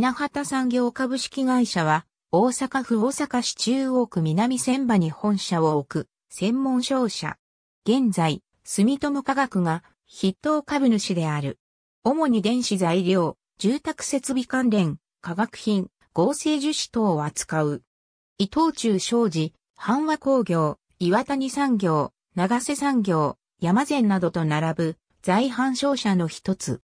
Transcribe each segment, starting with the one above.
稲畑産業株式会社は、大阪府大阪市中央区南千葉に本社を置く、専門商社。現在、住友化学が筆頭株主である。主に電子材料、住宅設備関連、化学品、合成樹脂等を扱う。伊藤忠商事、阪和工業、岩谷産業、長瀬産業、山善などと並ぶ在阪商社の一つ。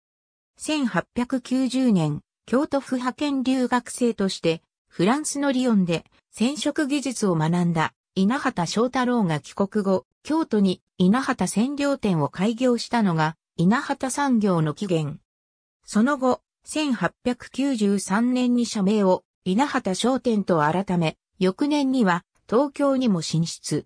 1890年、京都府派遣留学生として、フランスのリヨンで染色技術を学んだ稲畑翔太郎が帰国後、京都に稲畑染料店を開業したのが稲畑産業の起源。その後、1893年に社名を稲畑商店と改め、翌年には東京にも進出。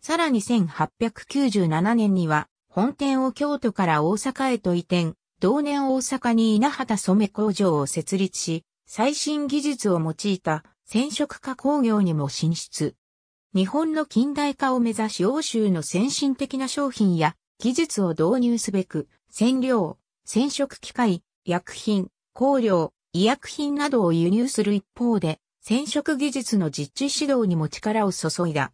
さらに1897年には本店を京都から大阪へと移転、同年大阪に稲畑染め工場を設立し、最新技術を用いた染色化工業にも進出。日本の近代化を目指し欧州の先進的な商品や技術を導入すべく、染料、染色機械、薬品、香料、医薬品などを輸入する一方で、染色技術の実地指導にも力を注いだ。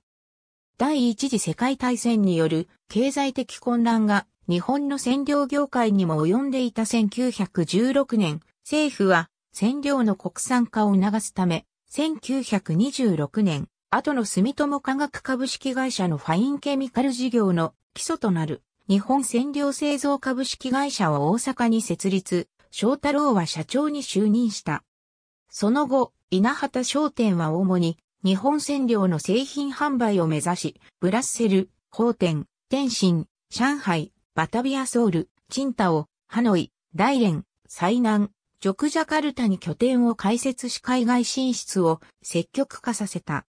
第一次世界大戦による経済的混乱が日本の占領業界にも及んでいた1916年、政府は占領の国産化を促すため、1926年、後の住友化学株式会社のファインケミカル事業の基礎となる日本占領製造株式会社を大阪に設立、翔太郎は社長に就任した。その後、稲畑商店は主に日本占領の製品販売を目指し、ブラッセル、法天、天津、上海、バタビアソウル、チンタオ、ハノイ、大連、最南、ジョクジャカルタに拠点を開設し海外進出を積極化させた。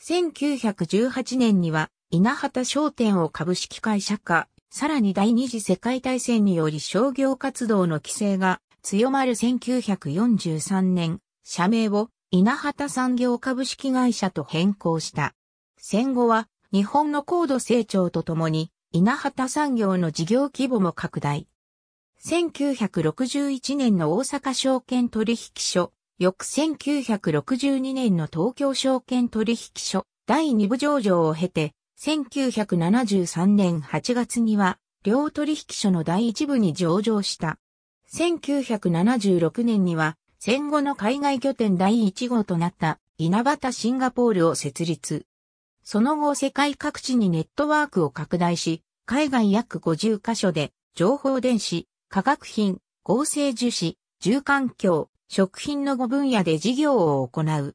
1918年には稲畑商店を株式会社化、さらに第二次世界大戦により商業活動の規制が強まる1943年、社名を稲畑産業株式会社と変更した。戦後は日本の高度成長とともに稲畑産業の事業規模も拡大。1961年の大阪証券取引所、翌1962年の東京証券取引所第2部上場を経て、1973年8月には、両取引所の第1部に上場した。1976年には、戦後の海外拠点第1号となった稲畑シンガポールを設立。その後世界各地にネットワークを拡大し、海外約50カ所で、情報電子、化学品、合成樹脂、住環境、食品の5分野で事業を行う。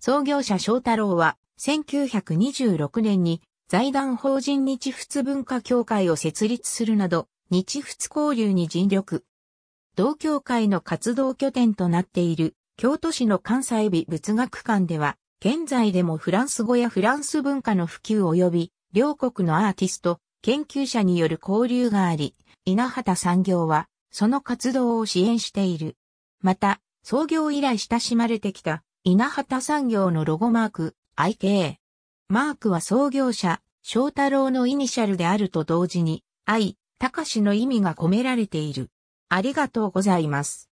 創業者翔太郎は、1926年に財団法人日仏文化協会を設立するなど、日仏交流に尽力。同協会の活動拠点となっている、京都市の関西美仏学館では、現在でもフランス語やフランス文化の普及及び、両国のアーティスト、研究者による交流があり、稲畑産業は、その活動を支援している。また、創業以来親しまれてきた、稲畑産業のロゴマーク、IK。マークは創業者、翔太郎のイニシャルであると同時に、愛、高志の意味が込められている。ありがとうございます。